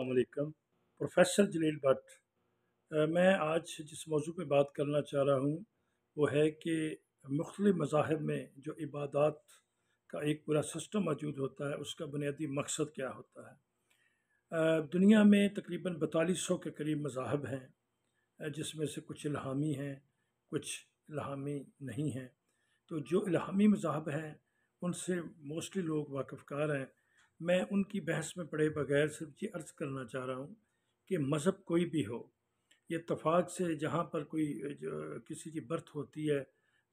अलैक्म professor जलील भट्ट मैं आज जिस मौजू पर बात करना चाह रहा हूँ वो है कि मुख्त मजाहब में जो इबादत का एक पूरा सिस्टम मौजूद होता है उसका बुनियादी मकसद क्या होता है दुनिया में तकरीबन बतालीस सौ के करीब मजाहब हैं जिसमें से कुछ इलाहामी हैं कुछ इलाहामी नहीं हैं तो जो इलाहामी मजाहब हैं उनसे मोस्टली लोग वाकफ़कार हैं मैं उनकी बहस में पड़े बगैर सिर्फ ये अर्ज़ करना चाह रहा हूँ कि मज़हब कोई भी हो ये तफाक़ से जहाँ पर कोई किसी की बर्थ होती है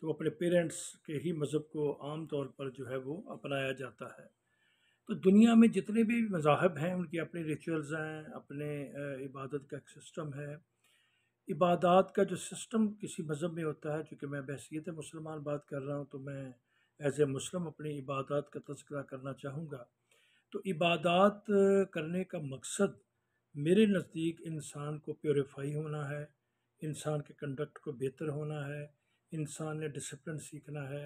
तो अपने पेरेंट्स के ही मज़हब को आम तौर पर जो है वो अपनाया जाता है तो दुनिया में जितने भी मज़ाहब हैं उनके अपने रिचुअल्स हैं अपने इबादत का एक सिस्टम है इबादत का जो सिस्टम किसी मज़हब में होता है चूँकि मैं बहसीत मुसलमान बात कर रहा हूँ तो मैं एज़ ए मुस्लिम अपनी इबादत का तस्करा करना चाहूँगा तो इबादत करने का मकसद मेरे नज़दीक इंसान को प्योरीफाई होना है इंसान के कंडक्ट को बेहतर होना है इंसान ने डिसिप्लिन सीखना है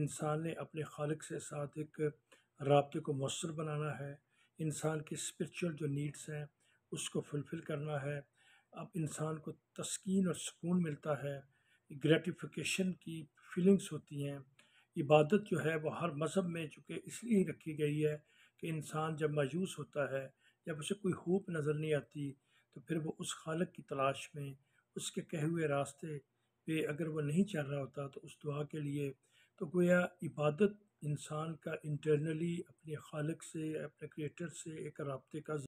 इंसान ने अपने खालिक से साथ एक रबते को मौसर बनाना है इंसान की स्परिचुअल जो नीड्स हैं उसको फुलफ़िल करना है अब इंसान को तस्कीन और सुकून मिलता है ग्रेटिफिकेशन की फीलिंग्स होती हैं इबादत जो है वो हर मज़हब में चूँकि इसलिए रखी गई है कि इंसान जब मायूस होता है जब उसे कोई होप नज़र नहीं आती तो फिर वो उस खालक की तलाश में उसके कहे हुए रास्ते पे अगर वो नहीं चल रहा होता तो उस दुआ के लिए तो गोया इबादत इंसान का इंटरनली अपने खालक से अपने क्रिएटर से एक रबते का